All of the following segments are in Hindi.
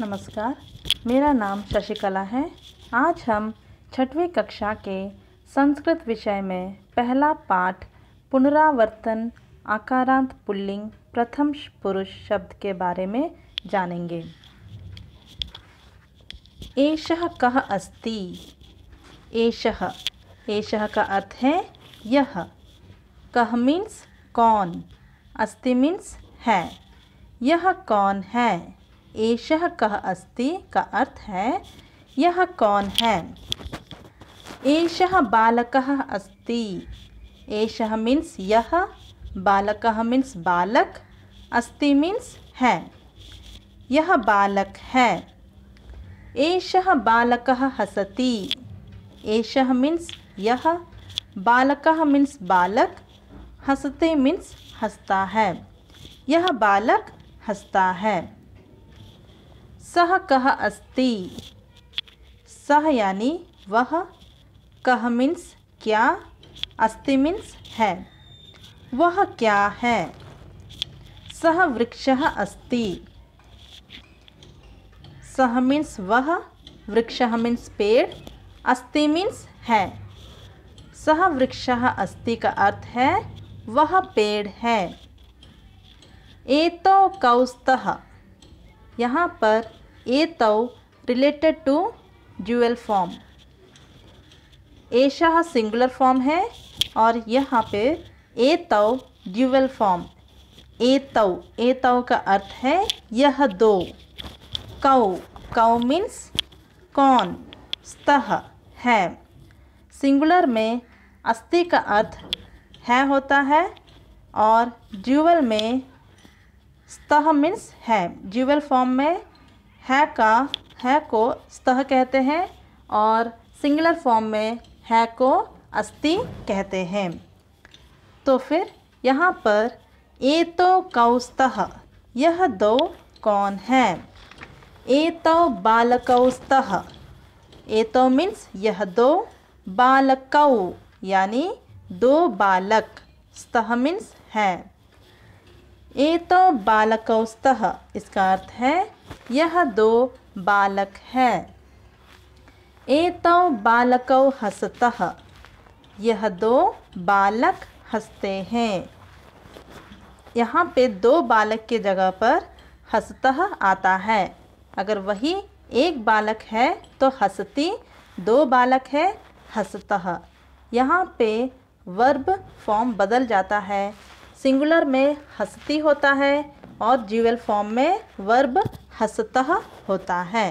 नमस्कार मेरा नाम शशिकला है आज हम छठवीं कक्षा के संस्कृत विषय में पहला पाठ पुनरावर्तन आकारांत पुल्लिंग प्रथम पुरुष शब्द के बारे में जानेंगे एष कह अस्ति एष एष का अर्थ है यह कह मीन्स कौन अस्ति मीन्स है यह कौन है एषः कह अस्ति का अर्थ है यह कौन है एषः बालक अस्ति एषः मीन्स यह बालक मीन्स बालक अस्ति मीन्स है यह बालक है एषः बालक हसति एषः मीन्स यह बालक मीन्स बालक हसते मीन्स हंसता है यह बालक हंसता है सह कह अस्ति सह यानी वह कह मीन्स क्या अस्ति मीन्स है वह क्या है सह वृक्ष अस्ति सह मीन्स वह वृक्ष मीन्स पेड़ अस्ति मीन्स है सह वृक्ष अस्ति का अर्थ है वह पेड़ है एतो कौस्तः यहाँ पर तौ रिलेटेड टू ड्यूअल फॉर्म एशा सिंगुलर फॉर्म है और यहाँ पे ए तव ड्यूअल फॉर्म ए ए तव का अर्थ है यह दो कौ कौ मीन्स कौन स्तः है सिंगुलर में अस्थि का अर्थ है होता है और ड्यूअल में स्तः मीन्स है ड्यूअल फॉर्म में है का है को स्तः कहते हैं और सिंगुलर फॉर्म में है को अस्ति कहते हैं तो फिर यहाँ पर ए तो कौस्तः यह दो कौन है ए तो बालकौस्तः ए तो मीन्स यह दो बालकौ यानी दो बालक स्तः मीन्स है ए तो बालकौस्तः इसका अर्थ है यह दो बालक है एतौ बालकौ हसतः यह दो बालक हंसते हैं यहाँ पे दो बालक के जगह पर हसतः आता है अगर वही एक बालक है तो हसती दो बालक है हसतः यहाँ पे वर्ब फॉर्म बदल जाता है सिंगुलर में हसती होता है और जीवल फॉर्म में वर्ब हसतः होता है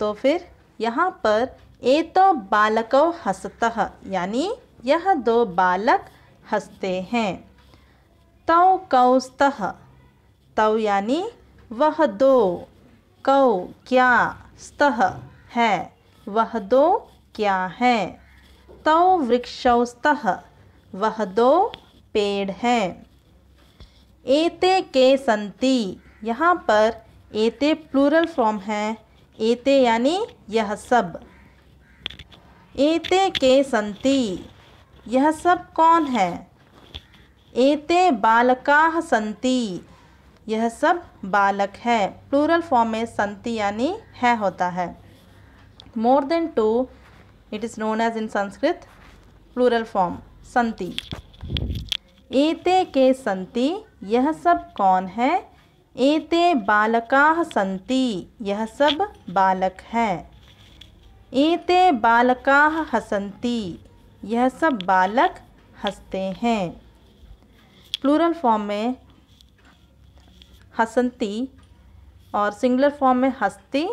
तो फिर यहाँ पर ए तो बालको हसतः यानी यह दो बालक हंसते हैं तव कौस्तः तव यानी वह दो कौ क्या स्तः है वह दो क्या है तौ वृक्षौस्तः वह दो पेड़ हैं एते के संति यहाँ पर एते प्लूरल फॉर्म है एते यानी यह सब एते के संति यह सब कौन है एते बालका संति यह सब बालक है प्लूरल फॉर्म में संति यानी है होता है more than two it is known as in Sanskrit plural form संति एते के संति यह सब कौन है एते बालका सन्ति यह सब बालक है एते बालका हसंती यह सब बालक हंसते हैं प्लूरल फॉर्म में हसंती और सिंगुलर फॉर्म में हस्ती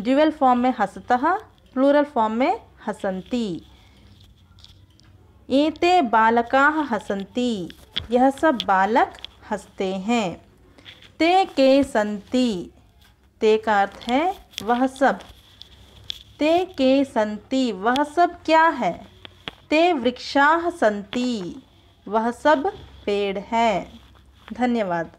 ड्यूअल फॉर्म में हंसतः प्लूरल फॉर्म में हसंती एते बालका हसंती यह सब बालक हंसते हैं ते के संति ते का अर्थ है वह सब ते के संति वह सब क्या है ते वृक्षा संति वह सब पेड़ है धन्यवाद